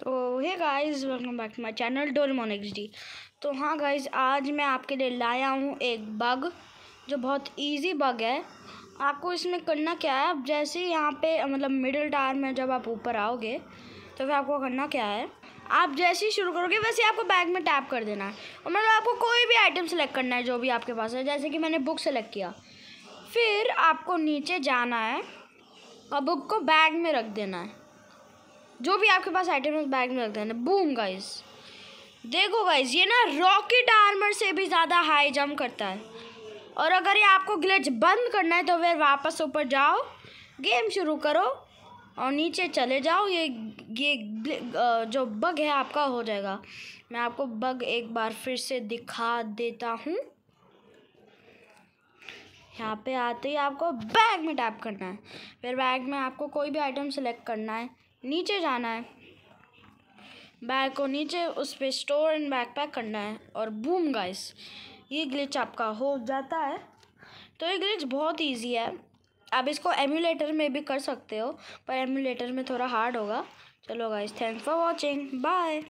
तो hey guys welcome back to my channel Doraemon XD तो हाँ गाइस आज मैं आपके लिए लाया हूँ एक बग जो बहुत इजी बग है आपको इसमें करना क्या है आप जैसे यहाँ पे मतलब मिडिल टार में जब आप ऊपर आओगे तो फिर आपको करना क्या है आप जैसे ही शुरू करोगे वैसे आपको बैग में टैप कर देना है और मतलब आपको कोई भी आइटम सेलेक्ट करना है जो भी आपके पास है जैसे कि मैंने बुक सेलेक्ट किया फिर आपको नीचे जाना है और बुक को बैग में रख देना है जो भी आपके पास आइटम है बैग में है ना बूम गाइज देखो गाइज ये ना रॉकेट आर्मर से भी ज़्यादा हाई जंप करता है और अगर ये आपको ग्लिच बंद करना है तो फिर वापस ऊपर जाओ गेम शुरू करो और नीचे चले जाओ ये ये जो बग है आपका हो जाएगा मैं आपको बग एक बार फिर से दिखा देता हूँ यहाँ पे आते ही आपको बैग में टैप करना है फिर बैग में आपको कोई भी आइटम सेलेक्ट करना है नीचे जाना है बैग को नीचे उस पर स्टोर एंड बैग पैक करना है और बूम गाइस ये ग्लिच आपका हो जाता है तो ये ग्लिच बहुत ईजी है आप इसको एम्यूलेटर में भी कर सकते हो पर एम्यूलेटर में थोड़ा हार्ड होगा चलो guys thanks for watching bye